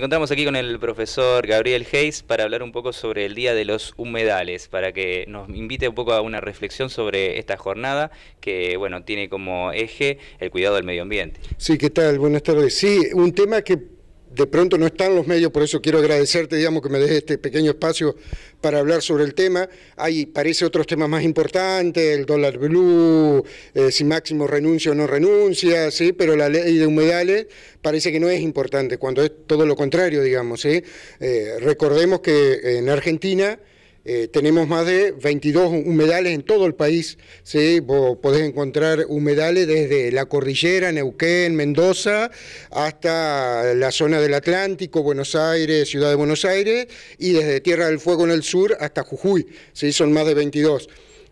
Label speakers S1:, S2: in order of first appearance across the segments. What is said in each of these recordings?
S1: Nos encontramos aquí con el profesor Gabriel Hayes para hablar un poco sobre el Día de los Humedales, para que nos invite un poco a una reflexión sobre esta jornada que, bueno, tiene como eje el cuidado del medio ambiente.
S2: Sí, ¿qué tal? Buenas tardes. Sí, un tema que de pronto no están los medios, por eso quiero agradecerte, digamos, que me dejes este pequeño espacio para hablar sobre el tema. Hay, parece, otros temas más importantes, el dólar blue, eh, si Máximo renuncia o no renuncia, ¿sí? Pero la ley de humedales parece que no es importante, cuando es todo lo contrario, digamos, ¿sí? Eh, recordemos que en Argentina... Eh, tenemos más de 22 humedales en todo el país. ¿sí? Vos encontrar humedales desde la cordillera, Neuquén, Mendoza, hasta la zona del Atlántico, Buenos Aires, Ciudad de Buenos Aires, y desde Tierra del Fuego en el sur hasta Jujuy. ¿sí? Son más de 22,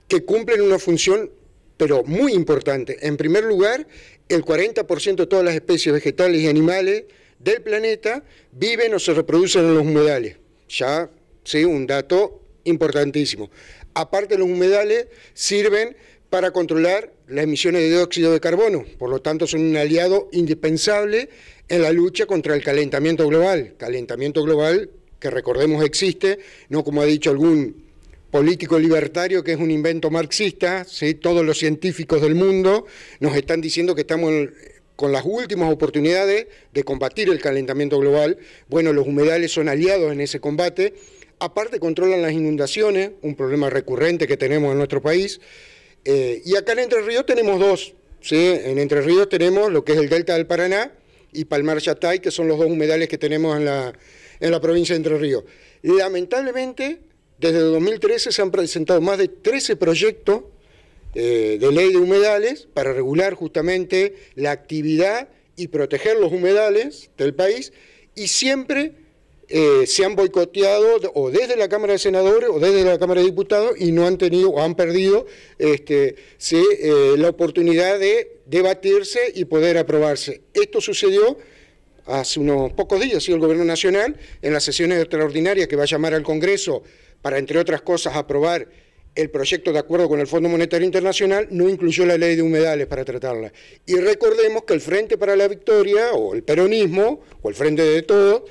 S2: que cumplen una función pero muy importante. En primer lugar, el 40% de todas las especies vegetales y animales del planeta viven o se reproducen en los humedales. Ya, sí, un dato importantísimo. Aparte, los humedales sirven para controlar las emisiones de dióxido de carbono, por lo tanto son un aliado indispensable en la lucha contra el calentamiento global, calentamiento global que recordemos existe, no como ha dicho algún político libertario que es un invento marxista, ¿sí? todos los científicos del mundo nos están diciendo que estamos con las últimas oportunidades de combatir el calentamiento global, bueno, los humedales son aliados en ese combate, Aparte controlan las inundaciones, un problema recurrente que tenemos en nuestro país. Eh, y acá en Entre Ríos tenemos dos. En Entre Ríos tenemos lo que es el Delta del Paraná y Palmar Yatay, que son los dos humedales que tenemos en la, en la provincia de Entre Ríos. Lamentablemente, desde 2013 se han presentado más de 13 proyectos eh, de ley de humedales para regular justamente la actividad y proteger los humedales del país y siempre eh, se han boicoteado o desde la Cámara de Senadores o desde la Cámara de Diputados y no han tenido o han perdido este, eh, la oportunidad de debatirse y poder aprobarse. Esto sucedió hace unos pocos días, sido el Gobierno Nacional, en las sesiones extraordinarias que va a llamar al Congreso para, entre otras cosas, aprobar el proyecto de acuerdo con el Fondo Monetario Internacional no incluyó la ley de humedales para tratarla. Y recordemos que el Frente para la Victoria, o el peronismo, o el Frente de Todos,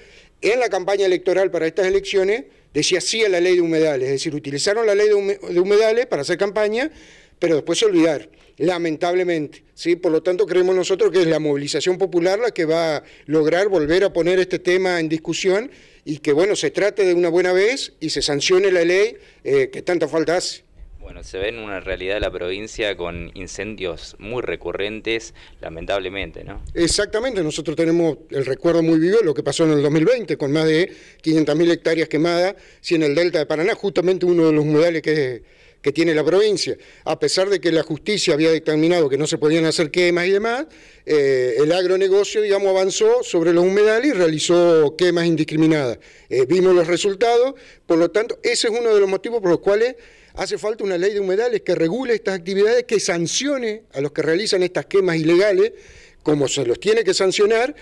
S2: en la campaña electoral para estas elecciones decía sí a la ley de humedales, es decir, utilizaron la ley de humedales para hacer campaña, pero después se olvidar, lamentablemente. ¿sí? Por lo tanto, creemos nosotros que es la movilización popular la que va a lograr volver a poner este tema en discusión y que, bueno, se trate de una buena vez y se sancione la ley eh, que tanta
S1: falta hace. Bueno, se ve en una realidad la provincia con incendios muy recurrentes, lamentablemente, ¿no?
S2: Exactamente, nosotros tenemos el recuerdo muy vivo de lo que pasó en el 2020, con más de 500.000 hectáreas quemadas, si en el delta de Paraná, justamente uno de los humedales que, que tiene la provincia. A pesar de que la justicia había determinado que no se podían hacer quemas y demás, eh, el agronegocio, digamos, avanzó sobre los humedales y realizó quemas indiscriminadas. Eh, vimos los resultados, por lo tanto, ese es uno de los motivos por los cuales hace falta una ley de humedales que regule estas actividades, que sancione a los que realizan estas quemas ilegales, como se los tiene que sancionar,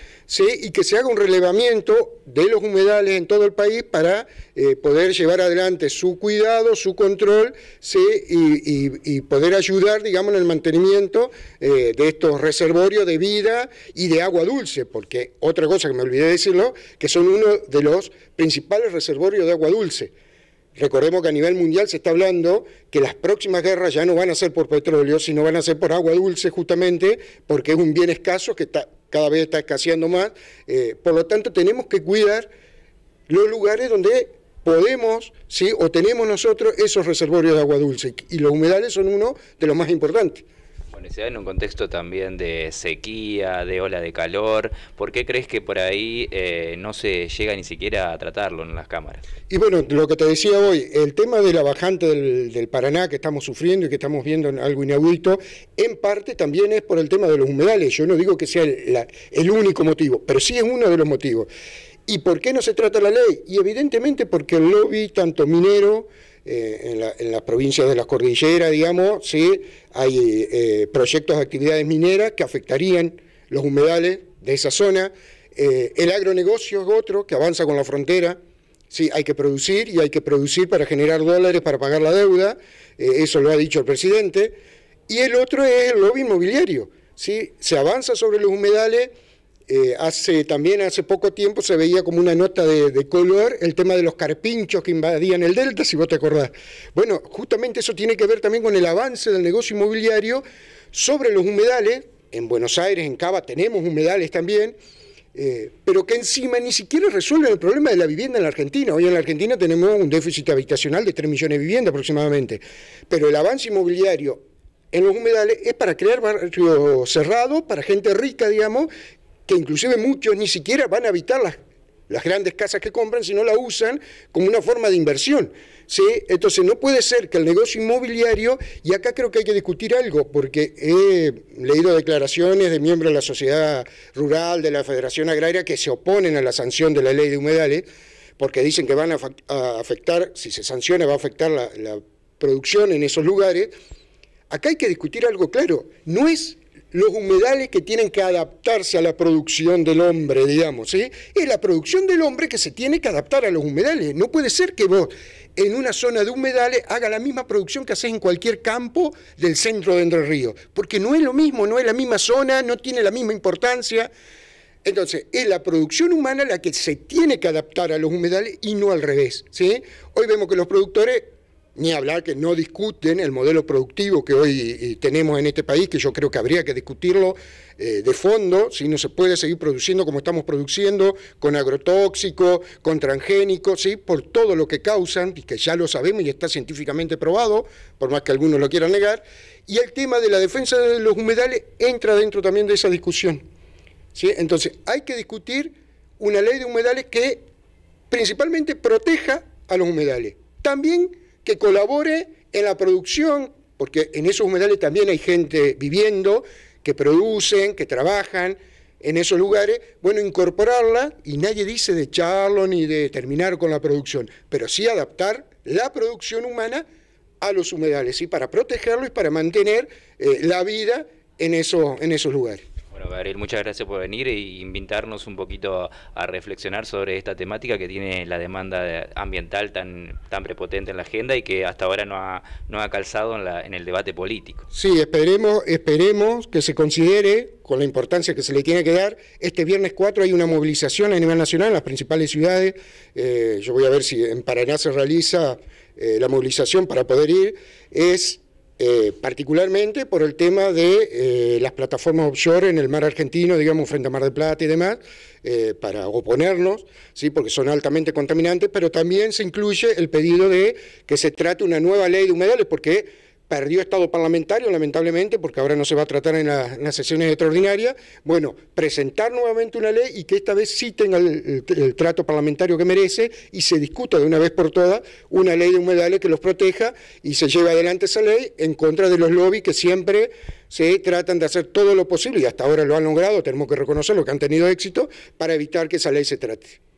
S2: y que se haga un relevamiento de los humedales en todo el país para eh, poder llevar adelante su cuidado, su control, y, poder ayudar, digamos, en el mantenimiento eh, de estos reservorios de vida y de agua dulce, porque otra cosa que me olvidé de decirlo, que son uno de los principales reservorios de agua dulce. Recordemos que a nivel mundial se está hablando que las próximas guerras ya no van a ser por petróleo, sino van a ser por agua dulce justamente, porque es un bien escaso que cada vez está escaseando más. Eh, por lo tanto, tenemos que cuidar los lugares donde podemos, ¿sí? o tenemos nosotros esos reservorios de agua dulce, y los humedales son uno de los más importantes
S1: en un contexto también de sequía, de ola de calor. ¿Por qué crees que por ahí eh, no se llega ni siquiera a tratarlo en las cámaras?
S2: Y bueno, lo que te decía hoy, el tema de la bajante del, Paraná que estamos sufriendo y que estamos viendo en algo inaudito, en parte también es por el tema de los humedales. Yo no digo que sea la, el único motivo, pero sí es uno de los motivos. ¿Y por qué no se trata la ley? Y evidentemente porque el lobby, tanto minero, eh, en, las provincias de las cordilleras, digamos, ¿sí? hay eh, proyectos de actividades mineras que afectarían los humedales de esa zona. Eh, el agronegocio es otro que avanza con la frontera. Sí, hay que producir y hay que producir para generar dólares para pagar la deuda, eso lo ha dicho el presidente. Y el otro es el lobby inmobiliario. ¿sí? Se avanza sobre los humedales eh, hace, también hace poco tiempo se veía como una nota de, color el tema de los carpinchos que invadían el delta, si vos te acordás. Bueno, justamente eso tiene que ver también con el avance del negocio inmobiliario sobre los humedales. En Buenos Aires, en Cava, tenemos humedales también, eh, pero que encima ni siquiera resuelven el problema de la vivienda en la Argentina. Hoy en la Argentina tenemos un déficit habitacional de 3 millones de viviendas aproximadamente, pero el avance inmobiliario en los humedales es para crear barrios cerrados... para gente rica, digamos, que inclusive muchos ni siquiera van a habitar las, grandes casas que compran, sino la usan como una forma de inversión. ¿sí? Entonces no puede ser que el negocio inmobiliario, y acá creo que hay que discutir algo, porque he leído declaraciones de miembros de la sociedad rural, de la Federación Agraria, que se oponen a la sanción de la ley de humedales, porque dicen que van a, afectar, si se sanciona va a afectar la, la producción en esos lugares. Acá hay que discutir algo claro, no es los humedales que tienen que adaptarse a la producción del hombre, digamos. Es la producción del hombre que se tiene que adaptar a los humedales. No puede ser que vos en una zona de humedales haga la misma producción que haces en cualquier campo del centro de Entre Ríos, porque no es lo mismo, no es la misma zona, no tiene la misma importancia. Entonces, es la producción humana la que se tiene que adaptar a los humedales y no al revés. Hoy vemos que los productores ni hablar que no discuten el modelo productivo que hoy eh, tenemos en este país, que yo creo que habría que discutirlo eh, de fondo, si no se puede seguir produciendo como estamos produciendo, con agrotóxicos, con transgénicos, ¿sí? por todo lo que causan, y que ya lo sabemos y está científicamente probado, por más que algunos lo quieran negar, y el tema de la defensa de los humedales entra dentro también de esa discusión. ¿sí? Entonces, hay que discutir una ley de humedales que principalmente proteja a los humedales. También que colabore en la producción, porque en esos humedales también hay gente viviendo, que producen, que trabajan en esos lugares, bueno, incorporarla, y nadie dice de echarlo ni de terminar con la producción, pero sí adaptar la producción humana a los humedales, y para protegerlo y para mantener eh, la vida en, en esos lugares.
S1: Ariel, muchas gracias por venir e invitarnos un poquito a, reflexionar sobre esta temática que tiene la demanda ambiental tan, tan prepotente en la agenda y que hasta ahora no ha, no ha calzado en, el debate político.
S2: Sí, esperemos, esperemos que se considere, con la importancia que se le tiene que dar, este viernes 4 hay una movilización a nivel nacional en las principales ciudades, eh, yo voy a ver si en Paraná se realiza eh, la movilización para poder ir, es eh, particularmente por el tema de eh, las plataformas offshore en el mar argentino, digamos, frente a Mar de Plata y demás, eh, para oponernos, ¿sí? porque son altamente contaminantes, pero también se incluye el pedido de que se trate una nueva ley de humedales, porque perdió estado parlamentario, lamentablemente, porque ahora no se va a tratar en, las sesiones extraordinarias, bueno, presentar nuevamente una ley y que esta vez sí tenga el, trato parlamentario que merece y se discuta de una vez por todas una ley de humedales que los proteja y se lleve adelante esa ley en contra de los lobbies que siempre se tratan de hacer todo lo posible, y hasta ahora lo han logrado, tenemos que reconocerlo, que han tenido éxito, para evitar que esa ley se trate.